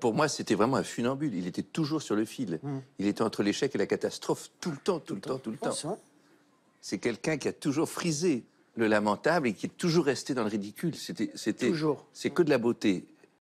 Pour moi, c'était vraiment un funambule. Il était toujours sur le fil. Hmm. Il était entre l'échec et la catastrophe tout le temps, tout, le temps, tout le temps. C'est quelqu'un qui a toujours frisé le lamentable et qui est toujours resté dans le ridicule. C'était, c'était, C'est que de la beauté.